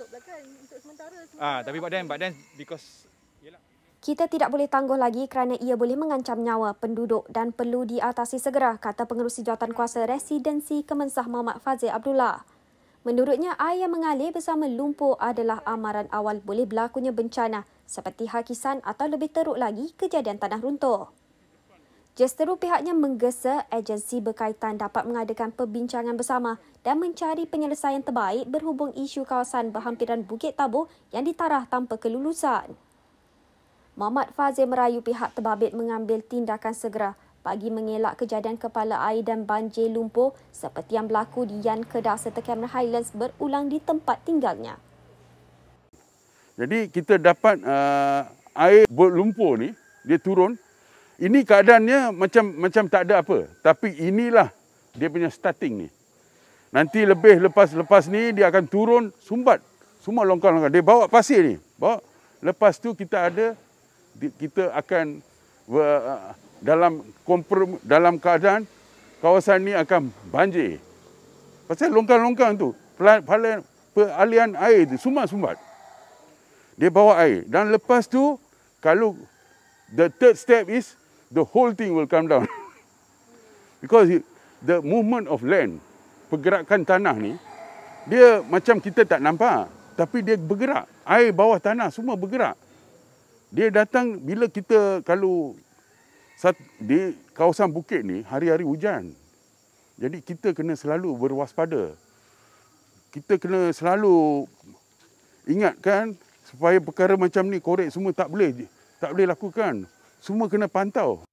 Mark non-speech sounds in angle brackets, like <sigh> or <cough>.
Lah kan, ah, tapi buat lah. dan, buat dan because... Kita tidak boleh tangguh lagi kerana ia boleh mengancam nyawa penduduk dan perlu diatasi segera, kata pengerusi kuasa residensi Kemensah Mohd Fazil Abdullah. Menurutnya, air yang mengalir bersama lumpur adalah amaran awal boleh berlakunya bencana seperti hakisan atau lebih teruk lagi kejadian tanah runtuh. Jesteru pihaknya menggesa agensi berkaitan dapat mengadakan perbincangan bersama dan mencari penyelesaian terbaik berhubung isu kawasan berhampiran Bukit Tabuh yang ditarah tanpa kelulusan. Mohd Fazil merayu pihak terbabit mengambil tindakan segera bagi mengelak kejadian kepala air dan banjir lumpur seperti yang berlaku di Yan Kedah serta Cameron Highlands berulang di tempat tinggalnya. Jadi kita dapat uh, air lumpur ni dia turun ini keadaannya macam macam tak ada apa tapi inilah dia punya starting ni nanti lebih lepas lepas ni dia akan turun sumbat semua longkang-longkang dia bawa pasir ni bawa lepas tu kita ada kita akan uh, dalam komprom, dalam keadaan kawasan ni akan banjir pasal longkang-longkang tu peralihan air tu semua sumbat dia bawa air dan lepas tu kalau the third step is the whole thing will come down. <laughs> Because the movement of land, pergerakan tanah ni, dia macam kita tak nampak. Tapi dia bergerak. Air bawah tanah semua bergerak. Dia datang bila kita kalau di kawasan bukit ni hari-hari hujan. Jadi kita kena selalu berwaspada. Kita kena selalu ingatkan supaya perkara macam ni korek semua tak boleh tak boleh lakukan semua kena pantau.